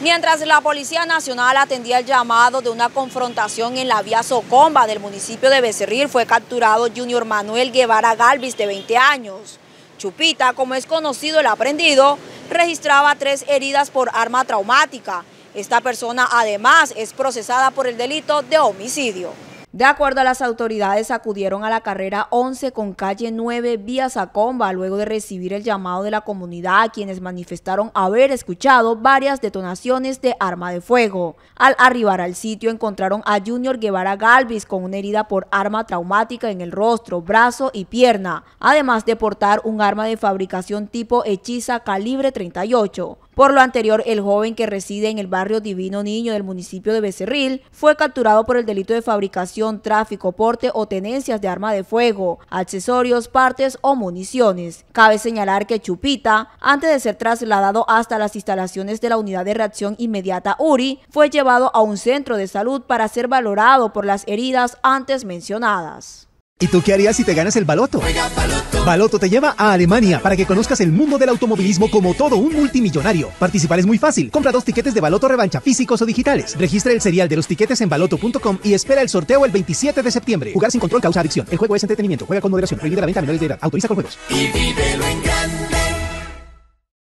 Mientras la Policía Nacional atendía el llamado de una confrontación en la vía Socomba del municipio de Becerril, fue capturado Junior Manuel Guevara Galvis, de 20 años. Chupita, como es conocido el aprendido, registraba tres heridas por arma traumática. Esta persona además es procesada por el delito de homicidio. De acuerdo a las autoridades, acudieron a la carrera 11 con calle 9 vía Sacomba luego de recibir el llamado de la comunidad quienes manifestaron haber escuchado varias detonaciones de arma de fuego. Al arribar al sitio encontraron a Junior Guevara Galvis con una herida por arma traumática en el rostro, brazo y pierna, además de portar un arma de fabricación tipo hechiza calibre 38. Por lo anterior, el joven que reside en el barrio Divino Niño del municipio de Becerril fue capturado por el delito de fabricación, tráfico, porte o tenencias de arma de fuego, accesorios, partes o municiones. Cabe señalar que Chupita, antes de ser trasladado hasta las instalaciones de la Unidad de Reacción Inmediata URI, fue llevado a un centro de salud para ser valorado por las heridas antes mencionadas. ¿Y tú qué harías si te ganas el baloto? Baloto te lleva a Alemania para que conozcas el mundo del automovilismo como todo un multimillonario. Participar es muy fácil. Compra dos tiquetes de Baloto Revancha físicos o digitales. Registra el serial de los tiquetes en baloto.com y espera el sorteo el 27 de septiembre. Jugar sin control causa adicción. El juego es entretenimiento. Juega con moderación. Prohibida la venta a menores de edad. Autoriza con juegos.